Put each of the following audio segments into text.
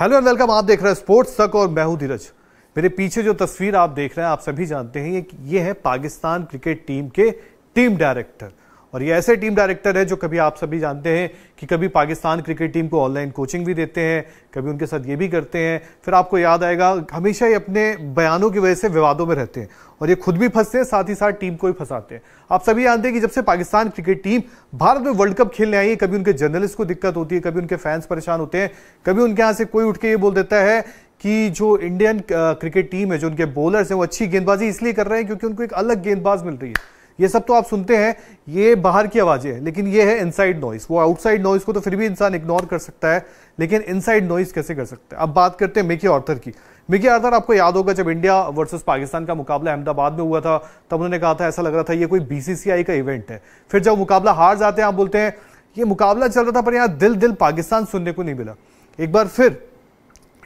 hello and welcome आप देख रहे हैं स्पोर्ट्स तक और मैं हूं धीरज मेरे पीछे जो तस्वीर आप देख रहे हैं आप सभी जानते हैं ये है पाकिस्तान क्रिकेट टीम के टीम डायरेक्टर और ये ऐसे टीम डायरेक्टर है जो कभी आप सभी जानते हैं कि कभी पाकिस्तान क्रिकेट टीम को ऑनलाइन कोचिंग भी देते हैं कभी उनके साथ ये भी करते हैं फिर आपको याद आएगा हमेशा ही अपने बयानों की वजह से विवादों में रहते हैं और ये खुद भी फंसते हैं साथ ही साथ टीम को भी फंसाते हैं आप सभी जानते हैं कि जब से पाकिस्तान क्रिकेट टीम भारत में वर्ल्ड कप खेलने आई है कभी उनके जर्नलिस्ट को दिक्कत होती है कभी उनके फैंस परेशान होते हैं कभी उनके यहाँ से कोई उठ के ये बोल देता है कि जो इंडियन क्रिकेट टीम है जो उनके बॉलर्स हैं वो अच्छी गेंदबाजी इसलिए कर रहे हैं क्योंकि उनको एक अलग गेंदबाज मिल रही है ये सब तो आप सुनते हैं ये बाहर की आवाज़ें हैं लेकिन ये है इनसाइड नॉइस वो आउटसाइड नॉइस को तो फिर भी इंसान इग्नोर कर सकता है लेकिन इनसाइड नॉइस कैसे कर सकता है अब बात करते हैं मिकी ऑर्थर की मिकी ऑर्थर आपको याद होगा जब इंडिया वर्सेस पाकिस्तान का मुकाबला अहमदाबाद में हुआ था तब उन्होंने कहा था ऐसा लग रहा था ये कोई बीसीसीआई का इवेंट है फिर जब मुकाबला हार जाते हैं आप बोलते हैं ये मुकाबला चल रहा था पर यहाँ दिल दिल पाकिस्तान सुनने को नहीं मिला एक बार फिर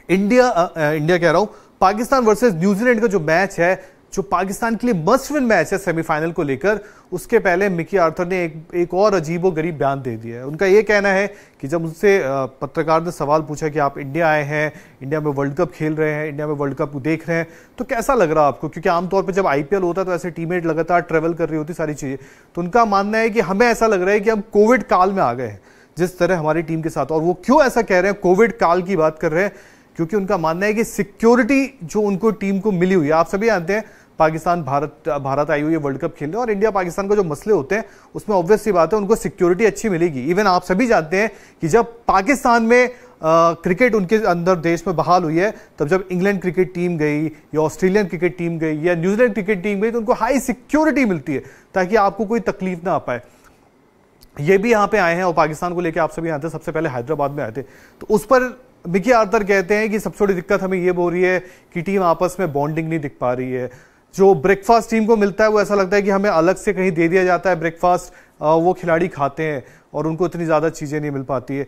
इंडिया आ, इंडिया कह रहा हूँ पाकिस्तान वर्सेस न्यूजीलैंड का जो मैच है जो पाकिस्तान के लिए मस्ट विन मैच है सेमीफाइनल को लेकर उसके पहले मिकी आर्थर ने एक एक और अजीब व गरीब बयान दे दिया है उनका ये कहना है कि जब उनसे पत्रकार ने सवाल पूछा कि आप इंडिया आए हैं इंडिया में वर्ल्ड कप खेल रहे हैं इंडिया में वर्ल्ड कप देख रहे हैं तो कैसा लग रहा है आपको क्योंकि आमतौर पर जब आई होता है तो ऐसे टीमेट लगातार ट्रेवल कर रही होती सारी चीज़ें तो उनका मानना है कि हमें ऐसा लग रहा है कि हम कोविड काल में आ गए हैं जिस तरह हमारी टीम के साथ और वो क्यों ऐसा कह रहे हैं कोविड काल की बात कर रहे हैं क्योंकि उनका मानना है कि सिक्योरिटी जो उनको टीम को मिली हुई है आप सभी जानते हैं पाकिस्तान भारत भारत आई हुई है वर्ल्ड कप खेलने और इंडिया पाकिस्तान का जो मसले होते हैं उसमें ऑब्वियस सी बात है उनको सिक्योरिटी अच्छी मिलेगी इवन आप सभी जानते हैं कि जब पाकिस्तान में क्रिकेट उनके अंदर देश में बहाल हुई है तब जब इंग्लैंड क्रिकेट टीम गई या ऑस्ट्रेलियन क्रिकेट टीम गई या न्यूजीलैंड क्रिकेट टीम गई तो उनको हाई सिक्योरिटी मिलती है ताकि आपको कोई तकलीफ ना आ पाए ये भी यहाँ पे आए हैं और पाकिस्तान को लेकर आप सभी आते सबसे पहले हैदराबाद में आए थे तो उस पर मिकी आर्थर कहते हैं कि सबसे बड़ी दिक्कत हमें ये बोल रही है कि टीम आपस में बॉन्डिंग नहीं दिख पा रही है जो ब्रेकफास्ट टीम को मिलता है वो ऐसा लगता है कि हमें अलग से कहीं दे दिया जाता है ब्रेकफास्ट वो खिलाड़ी खाते हैं और उनको इतनी ज़्यादा चीज़ें नहीं मिल पाती है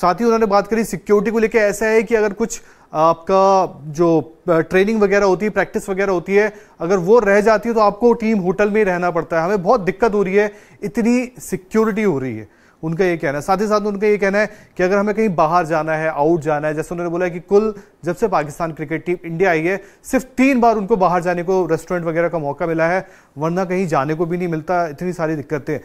साथ ही उन्होंने बात करी सिक्योरिटी को लेकर ऐसा है कि अगर कुछ आपका जो ट्रेनिंग वगैरह होती है प्रैक्टिस वगैरह होती है अगर वो रह जाती है तो आपको टीम होटल में ही रहना पड़ता है हमें बहुत दिक्कत हो रही है इतनी सिक्योरिटी हो रही है उनका ये कहना है साथ ही साथ उनका ये कहना है कि अगर हमें कहीं बाहर जाना है आउट जाना है जैसे उन्होंने बोला कि कुल जब से पाकिस्तान क्रिकेट टीम इंडिया आई है सिर्फ तीन बार उनको बाहर जाने को रेस्टोरेंट वगैरह का मौका मिला है वरना कहीं जाने को भी नहीं मिलता इतनी सारी दिक्कतें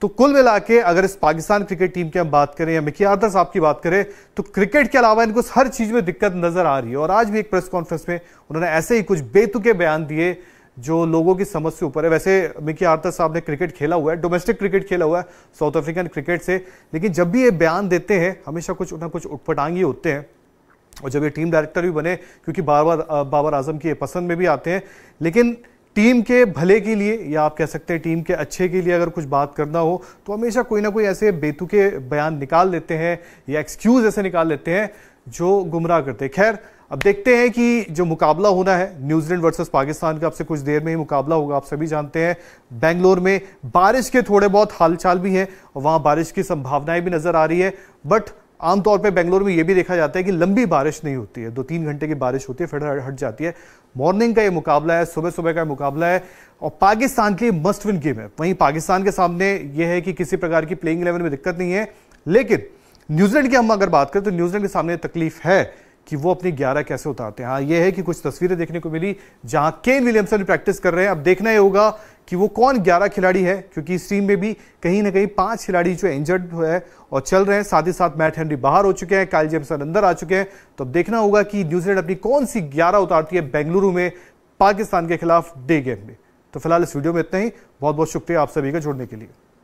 तो कुल मिला के अगर इस पाकिस्तान क्रिकेट टीम की हम बात करें या मिकी आदर साहब की बात करें तो क्रिकेट के अलावा इनको हर चीज में दिक्कत नजर आ रही है और आज भी एक प्रेस कॉन्फ्रेंस में उन्होंने ऐसे ही कुछ बेतुके बयान दिए जो लोगों की समझ से ऊपर है वैसे मिकी आर्थर साहब ने क्रिकेट खेला हुआ है डोमेस्टिक क्रिकेट खेला हुआ है साउथ अफ्रीकन क्रिकेट से लेकिन जब भी ये बयान देते हैं हमेशा कुछ ना कुछ उठपटांग ही होते हैं और जब ये टीम डायरेक्टर भी बने क्योंकि बार बार बाबर आजम की पसंद में भी आते हैं लेकिन टीम के भले के लिए या आप कह सकते हैं टीम के अच्छे के लिए अगर कुछ बात करना हो तो हमेशा कोई ना कोई ऐसे बेतुके बयान निकाल लेते हैं या एक्सक्यूज़ ऐसे निकाल लेते हैं जो गुमराह करते खैर अब देखते हैं कि जो मुकाबला होना है न्यूजीलैंड वर्सेस पाकिस्तान का आपसे कुछ देर में ही मुकाबला होगा आप सभी जानते हैं बेंगलोर में बारिश के थोड़े बहुत हालचाल भी हैं और वहां बारिश की संभावनाएं भी नजर आ रही है बट आमतौर पर बेंगलोर में यह भी देखा जाता है कि लंबी बारिश नहीं होती है दो तीन घंटे की बारिश होती है फिर हट जाती है मॉर्निंग का ये मुकाबला है सुबह सुबह का मुकाबला है और पाकिस्तान के लिए मस्ट विन गेम है वहीं पाकिस्तान के सामने यह है कि किसी प्रकार की प्लेइंग इलेवन में दिक्कत नहीं है लेकिन न्यूजीलैंड की हम अगर बात करें तो न्यूजीलैंड के सामने तकलीफ है कि वो अपनी ग्यारह कैसे उतारते हैं हाँ ये है कि कुछ तस्वीरें देखने को मिली जहां केन विलियमसन प्रैक्टिस कर रहे हैं अब देखना ही होगा कि वो कौन ग्यारह खिलाड़ी है क्योंकि इस टीम में भी कहीं ना कहीं पांच खिलाड़ी जो इंजर्ड है और चल रहे हैं साथ ही साथ मैट हेनरी बाहर हो चुके हैं काइल जेम्सन अंदर आ चुके हैं तो अब देखना होगा कि न्यूजीलैंड अपनी कौन सी ग्यारह उतारती है बेंगलुरु में पाकिस्तान के खिलाफ डे गेम में तो फिलहाल इस वीडियो में इतना ही बहुत बहुत शुक्रिया आप सभी का जुड़ने के लिए